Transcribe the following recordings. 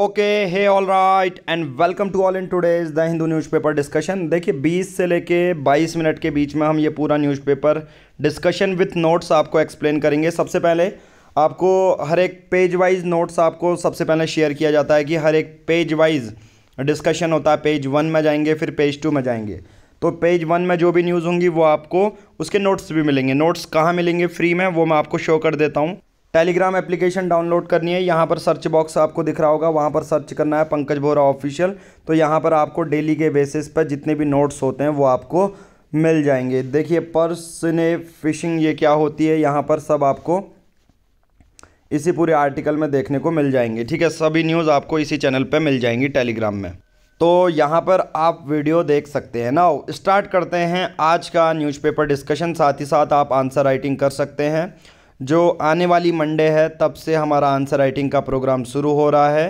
okay hey all right and welcome to all in today's the Hindu newspaper discussion देखिए 20 से लेके 22 minute के बीच में हम ये पूरा न्यूज़पेपर डिस्कशन विथ नोट्स आपको एक्सप्लेन करेंगे सबसे पहले आपको हर एक पेज वाइज नोट्स आपको सबसे पहले शेयर किया जाता है कि हर एक पेज वाइज डिस्कशन होता है पेज वन में जाएंगे फिर पेज टू में जाएंगे तो पेज वन में जो भी न्यूज़ होंगी वो आपको उसके नोट्स भी मिलेंगे नोट्स कहाँ मिलेंगे फ्री में वो मैं आपको शो कर देता हूँ टेलीग्राम एप्लीकेशन डाउनलोड करनी है यहाँ पर सर्च बॉक्स आपको दिख रहा होगा वहाँ पर सर्च करना है पंकज बोरा ऑफिशियल तो यहाँ पर आपको डेली के बेसिस पर जितने भी नोट्स होते हैं वो आपको मिल जाएंगे देखिए पर्स ने फिशिंग ये क्या होती है यहाँ पर सब आपको इसी पूरे आर्टिकल में देखने को मिल जाएंगे ठीक है सभी न्यूज़ आपको इसी चैनल पर मिल जाएंगी टेलीग्राम में तो यहाँ पर आप वीडियो देख सकते हैं ना स्टार्ट करते हैं आज का न्यूज़पेपर डिस्कशन साथ ही साथ आप आंसर राइटिंग कर सकते हैं जो आने वाली मंडे है तब से हमारा आंसर राइटिंग का प्रोग्राम शुरू हो रहा है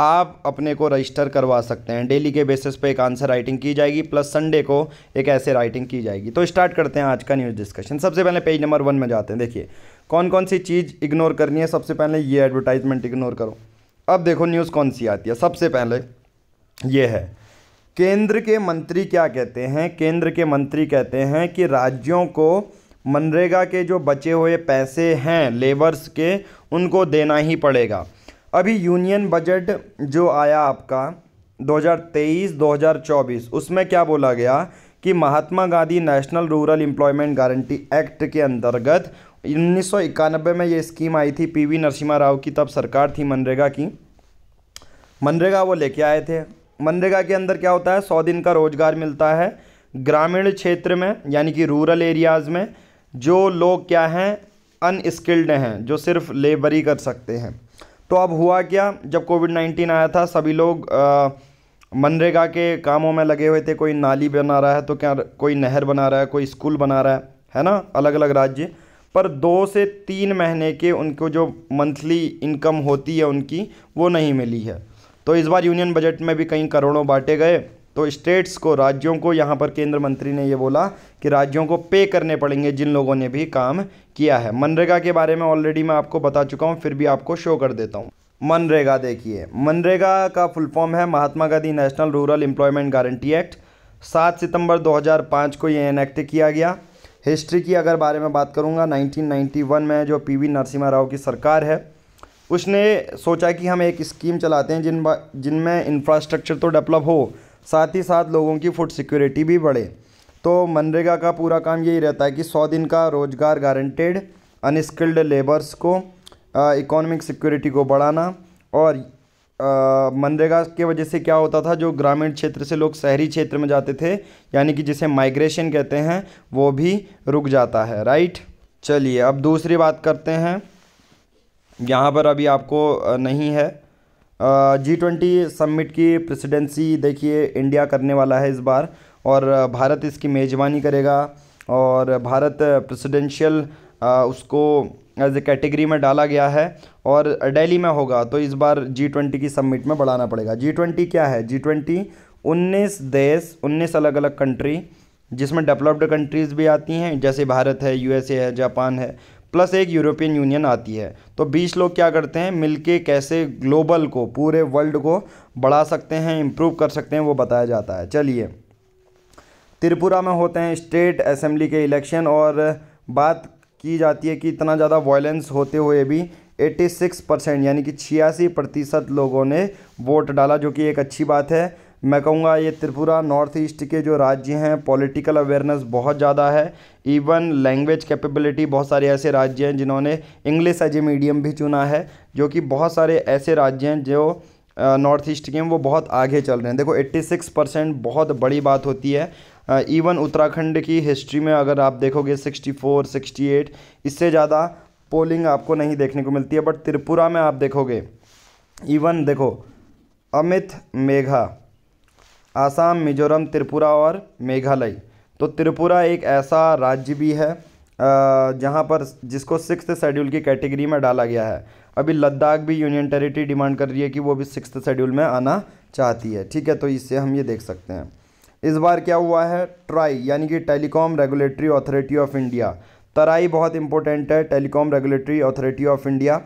आप अपने को रजिस्टर करवा सकते हैं डेली के बेसिस पे एक आंसर राइटिंग की जाएगी प्लस संडे को एक ऐसे राइटिंग की जाएगी तो स्टार्ट करते हैं आज का न्यूज़ डिस्कशन सबसे पहले पेज नंबर वन में जाते हैं देखिए कौन कौन सी चीज़ इग्नोर करनी है सबसे पहले ये एडवर्टाइजमेंट इग्नोर करो अब देखो न्यूज़ कौन सी आती है सबसे पहले ये है केंद्र के मंत्री क्या कहते हैं केंद्र के मंत्री कहते हैं कि राज्यों को मनरेगा के जो बचे हुए पैसे हैं लेबर्स के उनको देना ही पड़ेगा अभी यूनियन बजट जो आया आपका 2023-2024 उसमें क्या बोला गया कि Mahatma Gandhi national rural employment guarantee act के अंतर्गत उन्नीस में ये स्कीम आई थी पीवी नरसिम्हा राव की तब सरकार थी मनरेगा की मनरेगा वो लेके आए थे मनरेगा के अंदर क्या होता है सौ दिन का रोज़गार मिलता है ग्रामीण क्षेत्र में यानी कि रूरल एरियाज़ में जो लोग क्या हैं अनस्किल्ड हैं जो सिर्फ लेबरी कर सकते हैं तो अब हुआ क्या जब कोविड नाइन्टीन आया था सभी लोग मनरेगा के कामों में लगे हुए थे कोई नाली बना रहा है तो क्या कोई नहर बना रहा है कोई स्कूल बना रहा है है ना अलग अलग राज्य पर दो से तीन महीने के उनको जो मंथली इनकम होती है उनकी वो नहीं मिली है तो इस बार यूनियन बजट में भी कई करोड़ों बांटे गए तो स्टेट्स को राज्यों को यहाँ पर केंद्र मंत्री ने ये बोला कि राज्यों को पे करने पड़ेंगे जिन लोगों ने भी काम किया है मनरेगा के बारे में ऑलरेडी मैं आपको बता चुका हूँ फिर भी आपको शो कर देता हूँ मनरेगा देखिए मनरेगा का फुल फॉर्म है Mahatma Gandhi national rural employment guarantee act सात सितंबर 2005 को ये इनैक्ट किया गया हिस्ट्री की अगर बारे में बात करूँगा 1991 में जो पीवी नरसिम्हा राव की सरकार है उसने सोचा कि हम एक स्कीम चलाते हैं जिन जिनमें इंफ्रास्ट्रक्चर तो डेवलप हो साथ ही साथ लोगों की फूड सिक्योरिटी भी बढ़े तो मनरेगा का पूरा काम यही रहता है कि सौ दिन का रोज़गार गारंटेड अनस्किल्ड लेबर्स को इकोनॉमिक सिक्योरिटी को बढ़ाना और मनरेगा के वजह से क्या होता था जो ग्रामीण क्षेत्र से लोग शहरी क्षेत्र में जाते थे यानी कि जिसे माइग्रेशन कहते हैं वो भी रुक जाता है राइट चलिए अब दूसरी बात करते हैं यहाँ पर अभी आपको नहीं है जी ट्वेंटी समिट की प्रेसिडेंसी देखिए इंडिया करने वाला है इस बार और भारत इसकी मेज़बानी करेगा और भारत प्रेसिडेंशियल उसको एज ए कैटेगरी में डाला गया है और डेली में होगा तो इस बार जी ट्वेंटी की समिट में बढ़ाना पड़ेगा जी ट्वेंटी क्या है जी ट्वेंटी उन्नीस देश उन्नीस अलग अलग कंट्री जिसमें डेवलप्ड कंट्रीज़ भी आती हैं जैसे भारत है यूएसए है जापान है प्लस एक यूरोपियन यूनियन आती है तो बीस लोग क्या करते हैं मिलके कैसे ग्लोबल को पूरे वर्ल्ड को बढ़ा सकते हैं इम्प्रूव कर सकते हैं वो बताया जाता है चलिए त्रिपुरा में होते हैं स्टेट असेंबली के इलेक्शन और बात की जाती है कि इतना ज़्यादा वॉयलेंस होते हुए भी 86 परसेंट यानी कि छियासी प्रतिशत लोगों ने वोट डाला जो कि एक अच्छी बात है मैं कहूँगा ये त्रिपुरा नॉर्थ ईस्ट के जो राज्य हैं पॉलिटिकल अवेयरनेस बहुत ज़्यादा है इवन लैंग्वेज कैपेबिलिटी बहुत सारे ऐसे राज्य हैं जिन्होंने इंग्लिश एज ए मीडियम भी चुना है जो कि बहुत सारे ऐसे राज्य हैं जो नॉर्थ ईस्ट के हैं वो बहुत आगे चल रहे हैं देखो 86 परसेंट बहुत बड़ी बात होती है इवन उत्तराखंड की हिस्ट्री में अगर आप देखोगे 64, 68 इससे ज़्यादा पोलिंग आपको नहीं देखने को मिलती है बट त्रिपुरा में आप देखोगे इवन देखो अमित मेघा आसाम मिजोरम त्रिपुरा और मेघालय तो त्रिपुरा एक ऐसा राज्य भी है जहाँ पर जिसको सिक्स शेड्यूल की कैटेगरी में डाला गया है अभी लद्दाख भी यूनियन टेरिटरी डिमांड कर रही है कि वो भी सिक्स शेड्यूल में आना चाहती है ठीक है तो इससे हम ये देख सकते हैं इस बार क्या हुआ है ट्राई यानी कि telecom regulatory authority of India TRAI बहुत इंपॉर्टेंट है telecom regulatory authority of India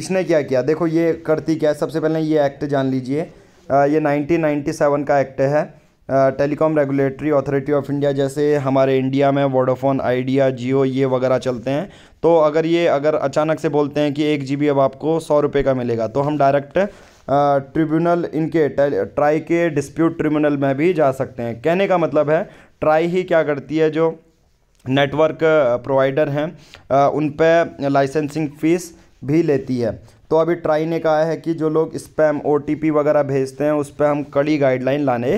इसने क्या किया देखो ये करती क्या है सबसे पहले ये एक्ट जान लीजिए ये 1997 का एक्ट है telecom regulatory authority of India जैसे हमारे इंडिया में वोडाफोन आइडिया जियो ये वगैरह चलते हैं तो अगर ये अगर अचानक से बोलते हैं कि एक जी अब आपको सौ रुपये का मिलेगा तो हम डायरेक्ट ट्रिब्यूनल इनके ट्राई के डिस्प्यूट ट्रिब्यूनल में भी जा सकते हैं कहने का मतलब है ट्राई ही क्या करती है जो नेटवर्क प्रोवाइडर हैं उन पर लाइसेंसिंग फ़ीस भी लेती है तो अभी ट्राई ने कहा है कि जो लोग स्पैम ओ वगैरह भेजते हैं उस पर हम कड़ी गाइडलाइन लाने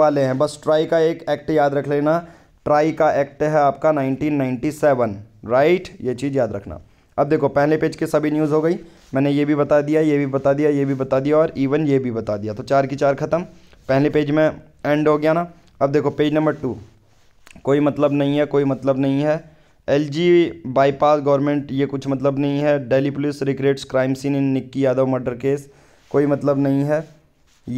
वाले हैं बस ट्राई का एक एक्ट याद रख लेना ट्राई का एक्ट है आपका 1997 राइट ये चीज़ याद रखना अब देखो पहले पेज के सभी न्यूज़ हो गई मैंने ये भी बता दिया ये भी बता दिया ये भी बता दिया और इवन ये भी बता दिया तो चार की चार ख़त्म पहले पेज में एंड हो गया ना अब देखो पेज नंबर टू कोई मतलब नहीं है कोई मतलब नहीं है एलजी बाईपास गवर्नमेंट ये कुछ मतलब नहीं है Delhi police regrets crime scene in Nikki Yadav murder case कोई मतलब नहीं है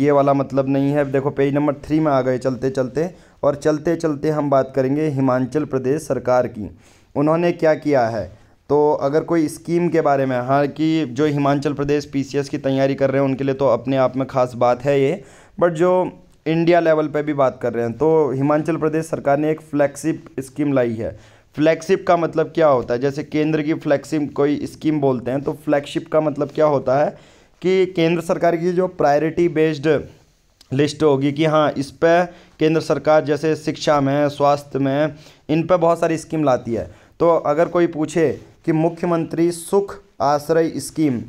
ये वाला मतलब नहीं है देखो पेज नंबर थ्री में आ गए चलते चलते और चलते चलते हम बात करेंगे हिमाचल प्रदेश सरकार की उन्होंने क्या किया है तो अगर कोई स्कीम के बारे में हाँ कि जो हिमाचल प्रदेश पीसीएस की तैयारी कर रहे हैं उनके लिए तो अपने आप में ख़ास बात है ये बट जो इंडिया लेवल पे भी बात कर रहे हैं तो हिमाचल प्रदेश सरकार ने एक फ्लैगशिप स्कीम लाई है फ्लैगशिप का मतलब क्या होता है जैसे केंद्र की फ्लैगशिप कोई स्कीम बोलते हैं तो फ्लैगशिप का मतलब क्या होता है कि केंद्र सरकार की जो प्रायोरिटी बेस्ड लिस्ट होगी कि हाँ इस पर केंद्र सरकार जैसे शिक्षा में स्वास्थ्य में इन पर बहुत सारी स्कीम लाती है तो अगर कोई पूछे कि मुख्यमंत्री सुख आश्रय स्कीम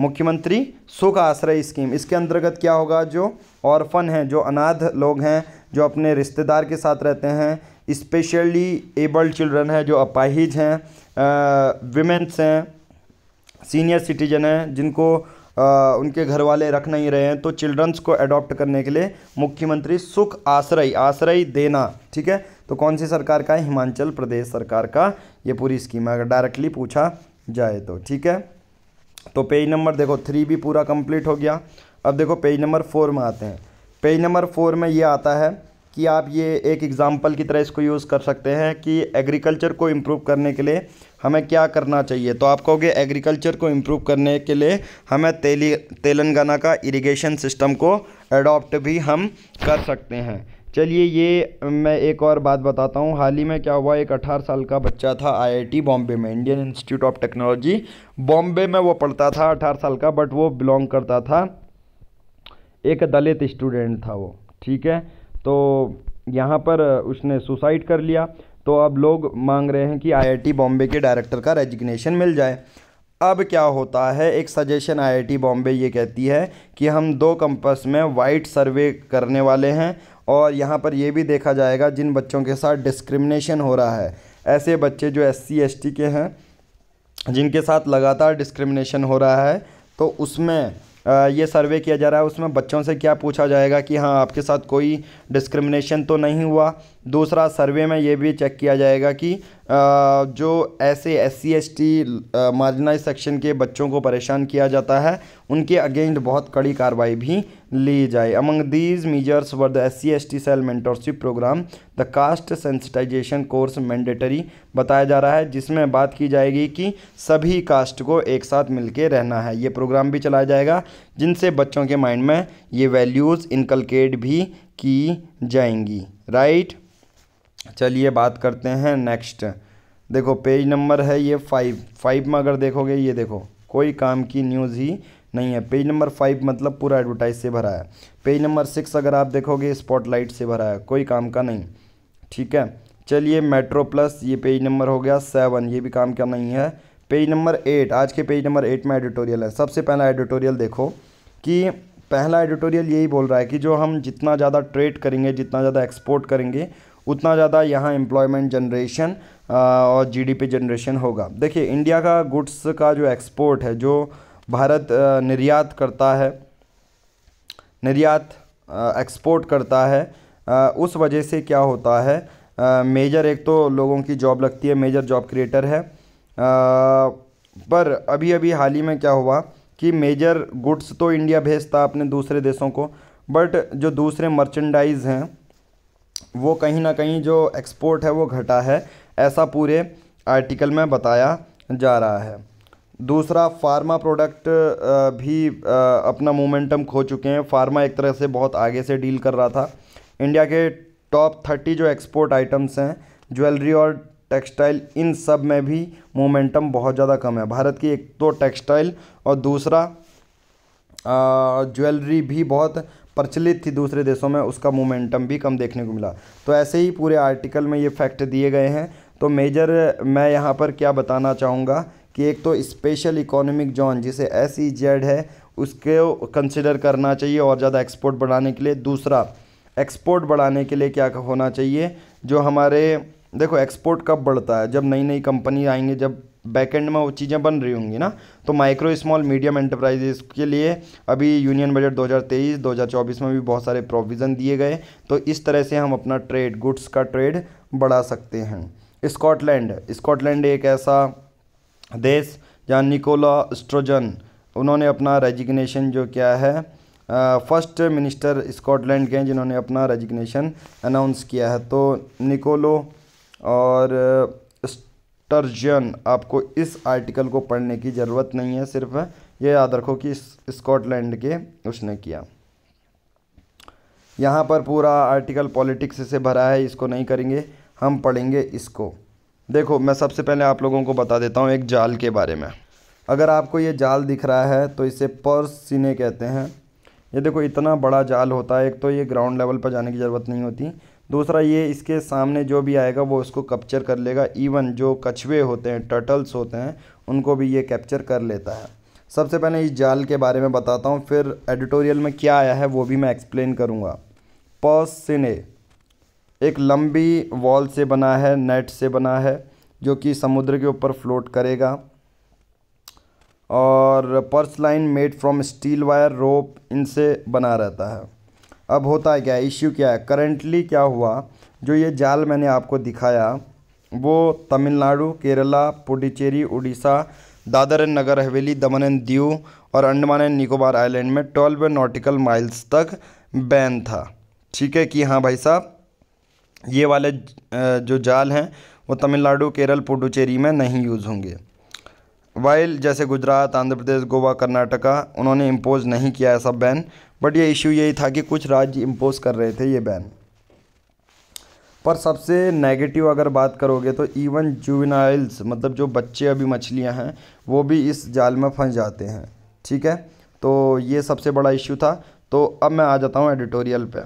मुख्यमंत्री सुख आश्रय स्कीम इसके अंतर्गत क्या होगा जो ऑर्फन हैं जो अनाथ लोग हैं जो अपने रिश्तेदार के साथ रहते हैं स्पेशली एबल्ड चिल्ड्रन है जो अपाहिज हैं विमेंस हैं सीनियर सिटीजन हैं जिनको आ, उनके घर वाले रख नहीं रहे हैं तो चिल्ड्रंस को अडॉप्ट करने के लिए मुख्यमंत्री सुख आश्रय आश्रय देना ठीक है तो कौन सी सरकार का है हिमाचल प्रदेश सरकार का ये पूरी स्कीम है अगर डायरेक्टली पूछा जाए तो ठीक है तो पेज नंबर देखो थ्री भी पूरा कंप्लीट हो गया अब देखो पेज नंबर फोर में आते हैं पेज नंबर फोर में ये आता है कि आप ये एक एग्ज़ाम्पल की तरह इसको यूज़ कर सकते हैं कि एग्रीकल्चर को इम्प्रूव करने के लिए हमें क्या करना चाहिए तो आप कहोगे एग्रीकल्चर को इम्प्रूव करने के लिए हमें तेली तेलंगाना का इरिगेशन सिस्टम को अडॉप्ट भी हम कर सकते हैं चलिए ये मैं एक और बात बताता हूँ हाल ही में क्या हुआ एक अठारह साल का बच्चा था आईआईटी बॉम्बे में Indian Institute of Technology Bombay में वो पढ़ता था अठारह साल का बट वो बिलोंग करता था एक दलित स्टूडेंट था वो ठीक है तो यहाँ पर उसने सुसाइड कर लिया तो अब लोग मांग रहे हैं कि आईआईटी बॉम्बे के डायरेक्टर का रेजिग्नेशन मिल जाए अब क्या होता है एक सजेशन आईआईटी बॉम्बे ये कहती है कि हम दो कंपस में वाइट सर्वे करने वाले हैं और यहाँ पर ये भी देखा जाएगा जिन बच्चों के साथ डिस्क्रिमिनेशन हो रहा है ऐसे बच्चे जो एस सी के हैं जिनके साथ लगातार डिस्क्रिमिनेशन हो रहा है तो उसमें ये सर्वे किया जा रहा है उसमें बच्चों से क्या पूछा जाएगा कि हाँ आपके साथ कोई डिस्क्रिमिनेशन तो नहीं हुआ दूसरा सर्वे में ये भी चेक किया जाएगा कि जो ऐसे S C S T marginalise section के बच्चों को परेशान किया जाता है उनके अगेंस्ट बहुत कड़ी कार्रवाई भी ली जाए among these measures were the S C S T cell mentorship programme the caste sensitization course mandatory बताया जा रहा है जिसमें बात की जाएगी कि सभी कास्ट को एक साथ मिलके रहना है ये प्रोग्राम भी चलाया जाएगा जिनसे बच्चों के माइंड में ये वैल्यूज़ इनकलकेट भी की जाएंगी राइट चलिए बात करते हैं नेक्स्ट देखो पेज नंबर है ये फाइव फाइव में अगर देखोगे ये देखो कोई काम की न्यूज़ ही नहीं है पेज नंबर फाइव मतलब पूरा एडवर्टाइज से भरा है पेज नंबर सिक्स अगर आप देखोगे स्पॉटलाइट से भरा है कोई काम का नहीं ठीक है चलिए मेट्रो प्लस ये पेज नंबर हो गया सेवन ये भी काम का नहीं है पेज नंबर एट आज के पेज नंबर एट में एडिटोरियल है सबसे पहला एडिटोरियल देखो कि पहला एडिटोरियल यही बोल रहा है कि जो हम जितना ज़्यादा ट्रेड करेंगे जितना ज़्यादा एक्सपोर्ट करेंगे उतना ज़्यादा यहाँ एम्प्लॉयमेंट जनरेशन और जीडीपी जनरेशन होगा देखिए इंडिया का गुड्स का जो एक्सपोर्ट है जो भारत निर्यात करता है निर्यात एक्सपोर्ट करता है उस वजह से क्या होता है मेजर एक तो लोगों की जॉब लगती है मेजर जॉब क्रिएटर है पर अभी अभी हाल ही में क्या हुआ कि मेजर गुड्स तो इंडिया भेजता अपने दूसरे देशों को बट जो दूसरे मर्चेंडाइज हैं वो कहीं ना कहीं जो एक्सपोर्ट है वो घटा है ऐसा पूरे आर्टिकल में बताया जा रहा है दूसरा फार्मा प्रोडक्ट भी अपना मोमेंटम खो चुके हैं फार्मा एक तरह से बहुत आगे से डील कर रहा था इंडिया के टॉप थर्टी जो एक्सपोर्ट आइटम्स हैं ज्वेलरी और टेक्सटाइल इन सब में भी मोमेंटम बहुत ज़्यादा कम है भारत की एक तो टेक्सटाइल और दूसरा ज्वेलरी भी बहुत प्रचलित थी दूसरे देशों में उसका मोमेंटम भी कम देखने को मिला तो ऐसे ही पूरे आर्टिकल में ये फैक्ट दिए गए हैं तो मेजर मैं यहाँ पर क्या बताना चाहूँगा कि एक तो स्पेशल इकोनॉमिक जोन जिसे एस ई जेड है उसके कंसिडर करना चाहिए और ज़्यादा एक्सपोर्ट बढ़ाने के लिए दूसरा एक्सपोर्ट बढ़ाने के लिए क्या होना चाहिए जो हमारे देखो एक्सपोर्ट कब बढ़ता है जब नई नई कंपनी आएंगे जब बैकेंड में वो चीज़ें बन रही होंगी ना तो माइक्रो स्मॉल मीडियम एंटरप्राइजेस के लिए अभी यूनियन बजट 2023 2024 में भी बहुत सारे प्रोविज़न दिए गए तो इस तरह से हम अपना ट्रेड गुड्स का ट्रेड बढ़ा सकते हैं स्कॉटलैंड स्कॉटलैंड एक ऐसा देश जहाँ निकोला स्ट्रोजन उन्होंने अपना रेजिग्नेशन जो क्या है फर्स्ट मिनिस्टर स्कॉटलैंड के हैं जिन्होंने अपना रेजिग्नेशन अनाउंस किया है तो निकोलो और टर्जन आपको इस आर्टिकल को पढ़ने की ज़रूरत नहीं है सिर्फ ये याद रखो कि स्कॉटलैंड के उसने किया यहाँ पर पूरा आर्टिकल पॉलिटिक्स से भरा है इसको नहीं करेंगे हम पढ़ेंगे इसको देखो मैं सबसे पहले आप लोगों को बता देता हूँ एक जाल के बारे में अगर आपको ये जाल दिख रहा है तो इसे पर्स सीने कहते हैं ये देखो इतना बड़ा जाल होता है एक तो ये ग्राउंड लेवल पर जाने की ज़रूरत नहीं होती दूसरा ये इसके सामने जो भी आएगा वो उसको कैप्चर कर लेगा इवन जो कछुए होते हैं टर्टल्स होते हैं उनको भी ये कैप्चर कर लेता है सबसे पहले इस जाल के बारे में बताता हूँ फिर एडिटोरियल में क्या आया है वो भी मैं एक्सप्लेन करूँगा पॉसिने एक लंबी वॉल से बना है नेट से बना है जो कि समुद्र के ऊपर फ्लोट करेगा और purse line made from steel wire rope इनसे बना रहता है अब होता है क्या इश्यू क्या है करेंटली क्या हुआ जो ये जाल मैंने आपको दिखाया वो तमिलनाडु केरला पुडुचेरी उड़ीसा दादर एंड नगर हवेली दमन एंड दीव और अंडमान एंड निकोबार आइलैंड में ट्वेल्व नॉटिकल माइल्स तक बैन था ठीक है कि हाँ भाई साहब ये वाले जो जाल हैं वो तमिलनाडु केरल पुडुचेरी में नहीं यूज़ होंगे वाइल जैसे गुजरात आंध्र प्रदेश गोवा कर्नाटका उन्होंने इम्पोज नहीं किया ऐसा बैन बट ये इश्यू यही था कि कुछ राज्य इम्पोज कर रहे थे ये बैन पर सबसे नेगेटिव अगर बात करोगे तो इवन जुविनाइल्स मतलब जो बच्चे अभी मछलियां हैं वो भी इस जाल में फंस जाते हैं ठीक है तो ये सबसे बड़ा इश्यू था तो अब मैं आ जाता हूँ एडिटोरियल पे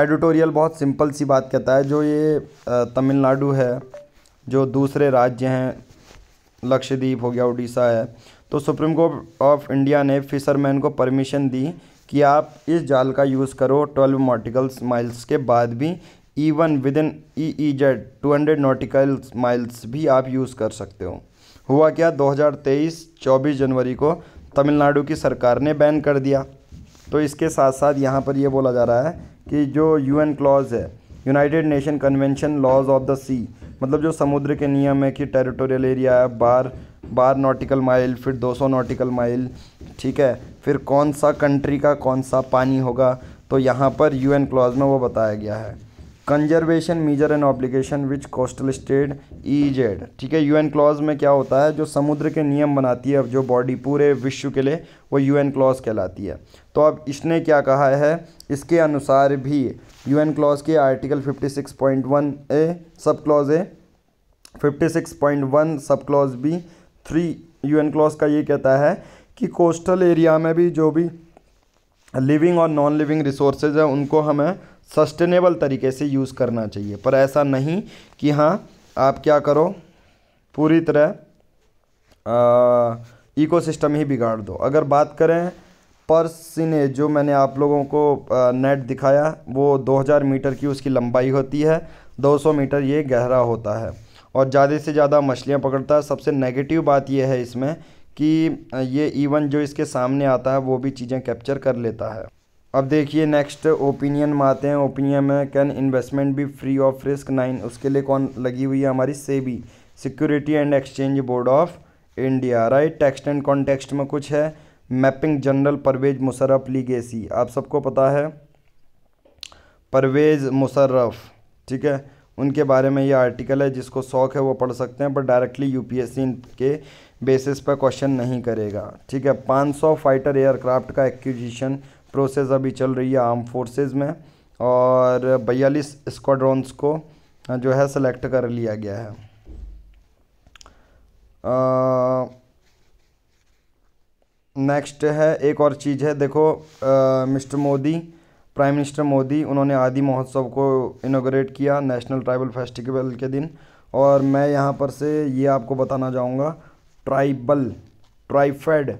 एडिटोरियल बहुत सिंपल सी बात कहता है जो ये तमिलनाडु है जो दूसरे राज्य हैं लक्षद्वीप हो गया उड़ीसा है तो सुप्रीम कोर्ट ऑफ इंडिया ने फिशरमैन को परमिशन दी कि आप इस जाल का यूज़ करो ट्वेल्व नॉटिकल्स माइल्स के बाद भी even within E E Z two hundred nautical miles भी आप यूज़ कर सकते हो हुआ क्या 2023 24 जनवरी को तमिलनाडु की सरकार ने बैन कर दिया तो इसके साथ साथ यहाँ पर यह बोला जा रहा है कि जो यूएन क्लॉज़ है united nation convention laws of the sea मतलब जो समुद्र के नियम है कि टेरिटोरियल एरिया है बार बार नॉटिकल माइल फिर 200 नॉटिकल माइल ठीक है फिर कौन सा कंट्री का कौन सा पानी होगा तो यहाँ पर यू एन क्लॉज में वो बताया गया है conservation measure and obligation which coastal state E Z ठीक है यू एन क्लॉज में क्या होता है जो समुद्र के नियम बनाती है जो बॉडी पूरे विश्व के लिए वो यू एन क्लॉज कहलाती है तो अब इसने क्या कहा है इसके अनुसार भी यू एन क्लॉज के article fifty six point one A sub clause A fifty six point one sub clause B three U N clause का ये कहता है कि कोस्टल एरिया में भी जो भी लिविंग और नॉन लिविंग रिसोर्सेज हैं उनको हमें सस्टेनेबल तरीके से यूज़ करना चाहिए पर ऐसा नहीं कि हाँ आप क्या करो पूरी तरह इकोसिस्टम ही बिगाड़ दो अगर बात करें पर सिने जो मैंने आप लोगों को नेट दिखाया वो 2000 मीटर की उसकी लंबाई होती है 200 मीटर ये गहरा होता है और ज़्यादा से ज़्यादा मछलियाँ पकड़ता है सबसे नेगेटिव बात यह है इसमें कि ये इवन जो इसके सामने आता है वो भी चीज़ें कैप्चर कर लेता है अब देखिए नेक्स्ट ओपिनियन में आते हैं ओपिनियन में कैन इन्वेस्टमेंट भी फ्री ऑफ रिस्क नाइन उसके लिए कौन लगी हुई है हमारी SEBI security and exchange board of India right text and context में कुछ है mapping general Pervez Musharraf legacy आप सबको पता है परवेज़ मुशर्रफ ठीक है उनके बारे में ये आर्टिकल है जिसको शौक है वो पढ़ सकते हैं पर डायरेक्टली यूपीएससी के बेसिस पर क्वेश्चन नहीं करेगा ठीक है 500 फाइटर एयरक्राफ्ट का एक्विजिशन प्रोसेस अभी चल रही है आर्म फोर्सेज में और बयालीस स्क्वाड्रॉन्स को जो है सेलेक्ट कर लिया गया है नेक्स्ट है एक और चीज़ है देखो mister Modi prime minister Modi उन्होंने आदि महोत्सव को इनोग्रेट किया नेशनल ट्राइबल फेस्टिवल के दिन और मैं यहाँ पर से ये आपको बताना चाहूँगा ट्राइबल ट्राइफेड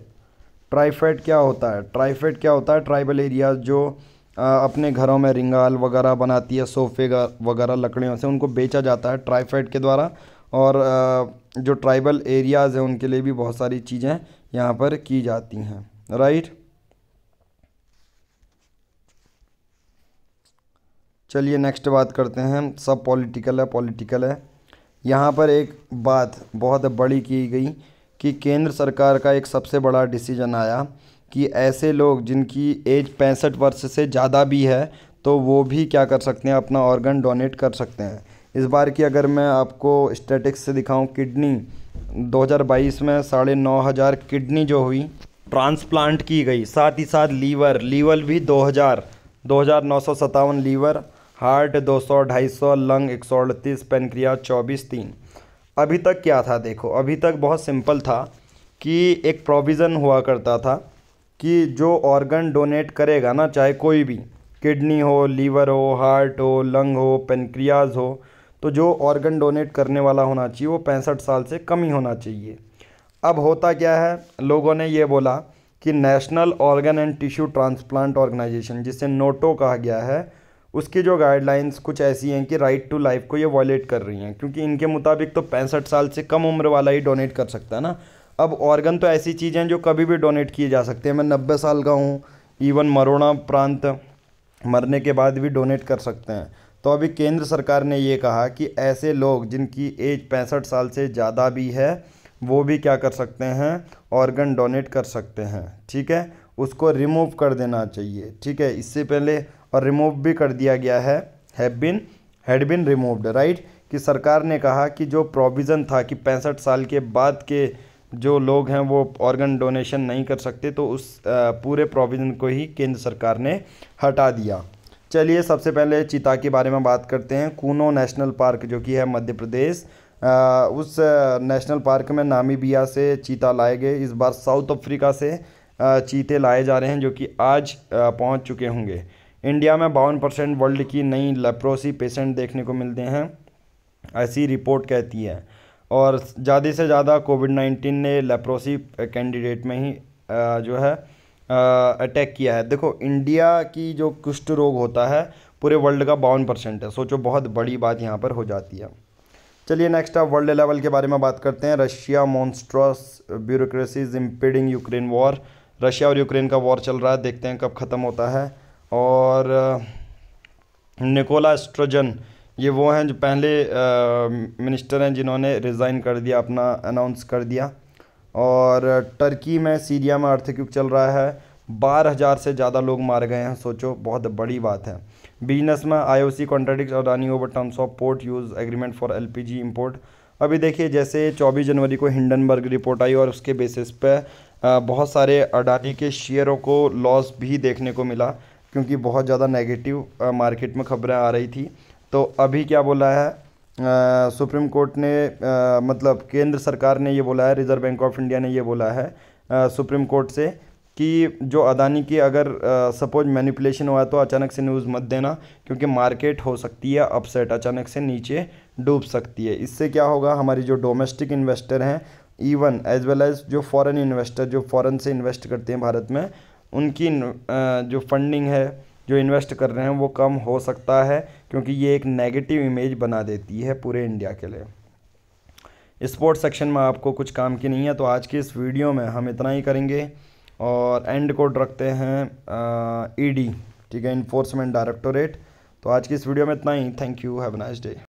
ट्राइफेड क्या होता है ट्राइफेड क्या होता है ट्राइबल एरियाज जो आ, अपने घरों में रिंगाल वगैरह बनाती है सोफे वगैरह लकड़ियों से उनको बेचा जाता है ट्राइफेड के द्वारा और आ, जो ट्राइबल एरियाज़ हैं उनके लिए भी बहुत सारी चीज़ें यहाँ पर की जाती हैं राइट चलिए नेक्स्ट बात करते हैं सब पॉलिटिकल है पॉलिटिकल है यहाँ पर एक बात बहुत बड़ी की गई कि केंद्र सरकार का एक सबसे बड़ा डिसीजन आया कि ऐसे लोग जिनकी एज पैंसठ वर्ष से ज़्यादा भी है तो वो भी क्या कर सकते हैं अपना ऑर्गन डोनेट कर सकते हैं इस बार की अगर मैं आपको स्टेटिक्स से दिखाऊं किडनी 2022 में साढ़े नौ हज़ार किडनी जो हुई ट्रांसप्लांट की गई साथ ही साथ लीवर लीवर भी 2000 2957 लीवर हार्ट 200 250 लंग एक सौ अड़तीस पेनक्रिया चौबीस तीन अभी तक क्या था देखो अभी तक बहुत सिंपल था कि एक प्रोविज़न हुआ करता था कि जो ऑर्गन डोनेट करेगा ना चाहे कोई भी किडनी हो लीवर हो हार्ट हो लंग हो पेनक्रियाज हो तो जो ऑर्गन डोनेट करने वाला होना चाहिए वो पैंसठ साल से कम ही होना चाहिए अब होता क्या है लोगों ने ये बोला कि national organ and tissue transplant organisation जिसे नोटो कहा गया है उसकी जो गाइडलाइंस कुछ ऐसी हैं कि राइट टू लाइफ को ये वॉयलेट कर रही हैं क्योंकि इनके मुताबिक तो पैंसठ साल से कम उम्र वाला ही डोनेट कर सकता है ना अब ऑर्गन तो ऐसी चीज़ें जो कभी भी डोनेट किए जा सकते हैं मैं नब्बे साल का हूँ इवन मरोड़ा प्रांत मरने के बाद भी डोनेट कर सकते हैं तो अभी केंद्र सरकार ने ये कहा कि ऐसे लोग जिनकी एज पैंसठ साल से ज़्यादा भी है वो भी क्या कर सकते हैं ऑर्गन डोनेट कर सकते हैं ठीक है उसको रिमूव कर देना चाहिए ठीक है इससे पहले और रिमूव भी कर दिया गया है have been had been removed right कि सरकार ने कहा कि जो प्रोविज़न था कि पैंसठ साल के बाद के जो लोग हैं वो ऑर्गन डोनेशन नहीं कर सकते तो उस पूरे प्रोविज़न को ही केंद्र सरकार ने हटा दिया चलिए सबसे पहले चीता के बारे में बात करते हैं कूनो नेशनल पार्क जो कि है मध्य प्रदेश आ, उस नेशनल पार्क में नामीबिया से चीता लाए गए इस बार साउथ अफ्रीका से चीते लाए जा रहे हैं जो कि आज पहुंच चुके होंगे इंडिया में बावन परसेंट वर्ल्ड की नई लेप्रोसी पेशेंट देखने को मिलते हैं ऐसी रिपोर्ट कहती है और ज़्यादा से ज़्यादा कोविड नाइन्टीन ने लेप्रोसी कैंडिडेट में ही जो है अटैक किया है देखो इंडिया की जो कुष्ठ रोग होता है पूरे वर्ल्ड का बावन परसेंट है सोचो बहुत बड़ी बात यहाँ पर हो जाती है चलिए नेक्स्ट आप वर्ल्ड लेवल के बारे में बात करते हैं Russia monstrous bureaucracies impeding Ukraine war Russia और यूक्रेन का वॉर चल रहा है देखते हैं कब ख़त्म होता है और निकोला स्ट्रोजन ये वो हैं जो पहले मिनिस्टर हैं जिन्होंने रिज़ाइन कर दिया अपना अनाउंस कर दिया और टर्की में सीरिया में युग चल रहा है बारह हज़ार से ज़्यादा लोग मार गए हैं सोचो बहुत बड़ी बात है बिजनेस में आई ओ सी और Adani over terms of port use agreement for L P G import अभी देखिए जैसे 24 जनवरी को हिंडनबर्ग रिपोर्ट आई और उसके बेसिस पे बहुत सारे अडानी के शेयरों को लॉस भी देखने को मिला क्योंकि बहुत ज़्यादा नेगेटिव मार्केट में खबरें आ रही थी तो अभी क्या बोला है आ, सुप्रीम कोर्ट ने आ, मतलब केंद्र सरकार ने ये बोला है रिज़र्व बैंक ऑफ इंडिया ने ये बोला है आ, सुप्रीम कोर्ट से कि जो अदानी की अगर सपोज मैनिपुलेशन हुआ तो अचानक से न्यूज़ मत देना क्योंकि मार्केट हो सकती है अपसेट अचानक से नीचे डूब सकती है इससे क्या होगा हमारी जो डोमेस्टिक इन्वेस्टर हैं इवन एज वेल एज जो फॉरेन इन्वेस्टर जो फॉरेन से इन्वेस्ट करते हैं भारत में उनकी जो फंडिंग है जो इन्वेस्ट कर रहे हैं वो कम हो सकता है क्योंकि ये एक नेगेटिव इमेज बना देती है पूरे इंडिया के लिए स्पोर्ट्स सेक्शन में आपको कुछ काम की नहीं है तो आज की इस वीडियो में हम इतना ही करेंगे और एंड कोड रखते हैं ईडी e ठीक है इन्फोर्समेंट डायरेक्टोरेट तो आज की इस वीडियो में इतना ही thank you have nice day